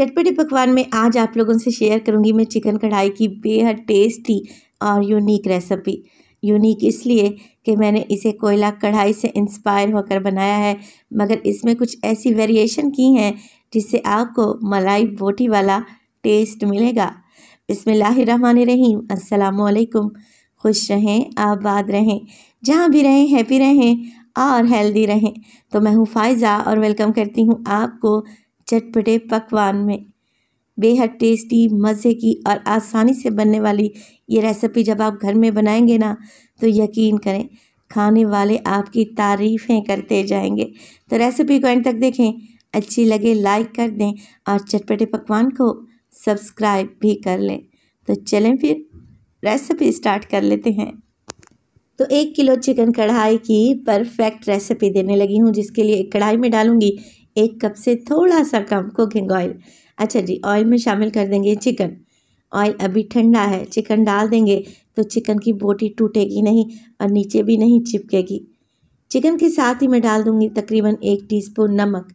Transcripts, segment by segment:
चटपटे पकवान में आज आप लोगों से शेयर करूंगी मैं चिकन कढ़ाई की बेहद टेस्टी और यूनिक रेसिपी यूनिक इसलिए कि मैंने इसे कोयला कढ़ाई से इंस्पायर होकर बनाया है मगर इसमें कुछ ऐसी वेरिएशन की हैं जिससे आपको मलाई बोटी वाला टेस्ट मिलेगा इसमें बिसमीम असलकुम खुश रहें आबाद रहें जहाँ भी रहें हैप्पी रहें और हेल्दी रहें तो मैं हूँ फायज़ा और वेलकम करती हूँ आपको चटपटे पकवान में बेहद टेस्टी मज़े की और आसानी से बनने वाली ये रेसिपी जब आप घर में बनाएंगे ना तो यकीन करें खाने वाले आपकी तारीफ़ें करते जाएंगे तो रेसिपी को एंड तक देखें अच्छी लगे लाइक कर दें और चटपटे पकवान को सब्सक्राइब भी कर लें तो चलें फिर रेसिपी स्टार्ट कर लेते हैं तो एक किलो चिकन कढ़ाई की परफेक्ट रेसिपी देने लगी हूँ जिसके लिए एक कढ़ाई में डालूँगी एक कप से थोड़ा सा कम कुकिंग ऑयल अच्छा जी ऑयल में शामिल कर देंगे चिकन ऑयल अभी ठंडा है चिकन डाल देंगे तो चिकन की बोटी टूटेगी नहीं और नीचे भी नहीं चिपकेगी चिकन के साथ ही मैं डाल दूँगी तकरीबन एक टीस्पून नमक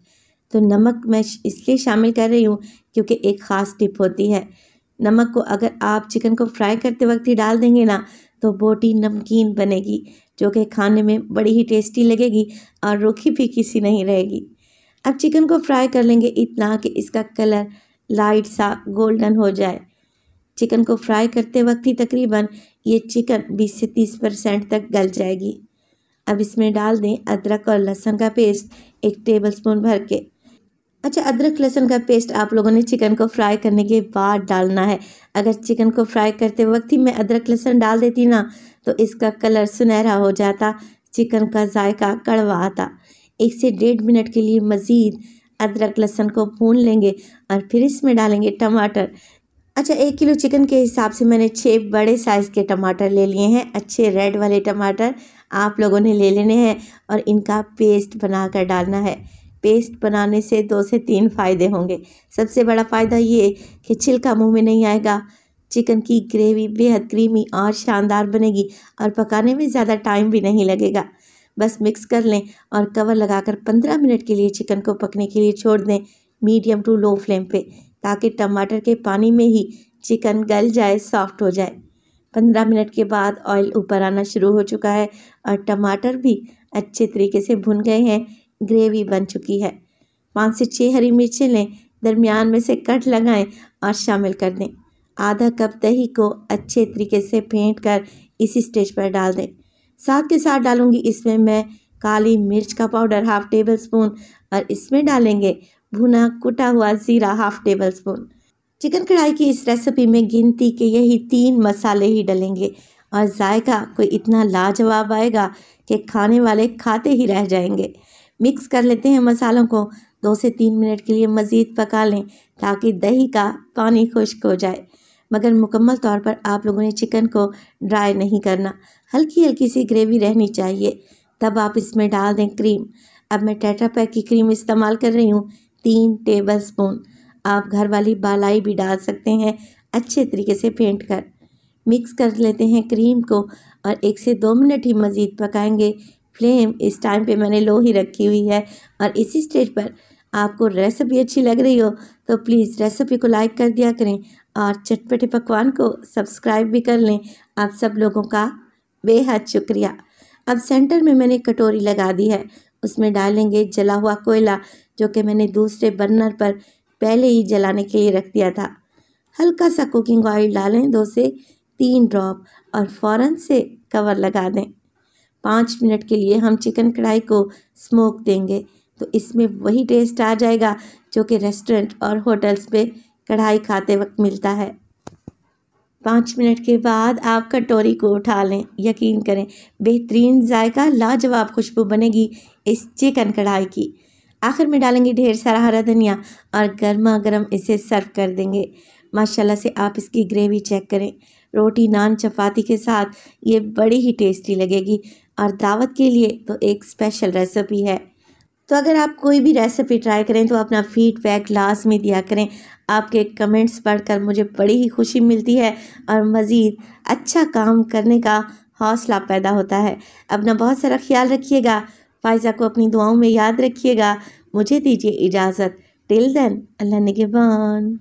तो नमक मैं इसलिए शामिल कर रही हूँ क्योंकि एक ख़ास टिप होती है नमक को अगर आप चिकन को फ्राई करते वक्त ही डाल देंगे ना तो बोटी नमकीन बनेगी जो कि खाने में बड़ी ही टेस्टी लगेगी और रूखी भी किसी नहीं रहेगी अब चिकन को फ्राई कर लेंगे इतना कि इसका कलर लाइट सा गोल्डन हो जाए चिकन को फ्राई करते वक्त ही तकरीबन ये चिकन 20 से 30 परसेंट तक गल जाएगी अब इसमें डाल दें अदरक और लहसुन का पेस्ट एक टेबल स्पून भर के अच्छा अदरक लहसुन का पेस्ट आप लोगों ने चिकन को फ्राई करने के बाद डालना है अगर चिकन को फ्राई करते वक्त ही मैं अदरक लहसुन डाल देती ना तो इसका कलर सुनहरा हो जाता चिकन का जायका कड़वा आता एक से डेढ़ मिनट के लिए मज़ीद अदरक लहसन को भून लेंगे और फिर इसमें डालेंगे टमाटर अच्छा एक किलो चिकन के हिसाब से मैंने छः बड़े साइज़ के टमाटर ले लिए हैं अच्छे रेड वाले टमाटर आप लोगों ने ले लेने हैं और इनका पेस्ट बना कर डालना है पेस्ट बनाने से दो से तीन फ़ायदे होंगे सबसे बड़ा फ़ायदा ये कि छिलका मुंह में नहीं आएगा चिकन की ग्रेवी बेहद क्रीमी और शानदार बनेगी और पकाने में ज़्यादा टाइम भी नहीं लगेगा बस मिक्स कर लें और कवर लगाकर 15 मिनट के लिए चिकन को पकने के लिए छोड़ दें मीडियम टू लो फ्लेम पे ताकि टमाटर के पानी में ही चिकन गल जाए सॉफ्ट हो जाए पंद्रह मिनट के बाद ऑयल ऊपर आना शुरू हो चुका है और टमाटर भी अच्छे तरीके से भुन गए हैं ग्रेवी बन चुकी है पाँच से छः हरी मिर्चें लें दरमियान में से कट लगाएं और शामिल कर दें आधा कप दही को अच्छे तरीके से फेंट कर इसी स्टेज पर डाल दें साथ के साथ डालूंगी इसमें मैं काली मिर्च का पाउडर हाफ टेबल स्पून और इसमें डालेंगे भुना कुटा हुआ ज़ीरा हाफ टेबल स्पून चिकन कढ़ाई की इस रेसिपी में गिनती के यही तीन मसाले ही डलेंगे और जायका कोई इतना लाजवाब आएगा कि खाने वाले खाते ही रह जाएंगे मिक्स कर लेते हैं मसालों को दो से तीन मिनट के लिए मज़ीद पका लें ताकि दही का पानी खुश्क हो जाए मगर मुकम्मल तौर पर आप लोगों ने चिकन को ड्राई नहीं करना हल्की हल्की सी ग्रेवी रहनी चाहिए तब आप इसमें डाल दें क्रीम अब मैं टैटा पैक की क्रीम इस्तेमाल कर रही हूँ तीन टेबल स्पून आप घर वाली बालाई भी डाल सकते हैं अच्छे तरीके से फेंट कर मिक्स कर लेते हैं क्रीम को और एक से दो मिनट ही मज़ीद पकाएंगे फ्लेम इस टाइम पे मैंने लो ही रखी हुई है और इसी स्टेज पर आपको रेसिपी अच्छी लग रही हो तो प्लीज़ रेसिपी को लाइक कर दिया करें और चटपटे पकवान को सब्सक्राइब भी कर लें आप सब लोगों का बेहद शुक्रिया अब सेंटर में मैंने कटोरी लगा दी है उसमें डालेंगे जला हुआ कोयला जो कि मैंने दूसरे बर्नर पर पहले ही जलाने के लिए रख दिया था हल्का सा कुकिंग ऑयल डालें दो से तीन ड्रॉप और फ़ौरन से कवर लगा दें पाँच मिनट के लिए हम चिकन कढ़ाई को स्मोक देंगे तो इसमें वही टेस्ट आ जाएगा जो कि रेस्टोरेंट और होटल्स में कढ़ाई खाते वक्त मिलता है पाँच मिनट के बाद आप कटोरी को उठा लें यकीन करें बेहतरीन जायका लाजवाब खुशबू बनेगी इस चिकन कढ़ाई की आखिर में डालेंगे ढेर सारा हरा धनिया और गर्मा गर्म इसे सर्व कर देंगे माशाल्लाह से आप इसकी ग्रेवी चेक करें रोटी नान चपाती के साथ ये बड़ी ही टेस्टी लगेगी और दावत के लिए तो एक स्पेशल रेसिपी है तो अगर आप कोई भी रेसिपी ट्राई करें तो अपना फीडबैक लास्ट में दिया करें आपके कमेंट्स पढ़कर मुझे बड़ी ही खुशी मिलती है और मज़ीद अच्छा काम करने का हौसला पैदा होता है अपना बहुत सारा ख्याल रखिएगा फायजा को अपनी दुआओं में याद रखिएगा मुझे दीजिए इजाज़त टिल देन अल्लाह निगेबान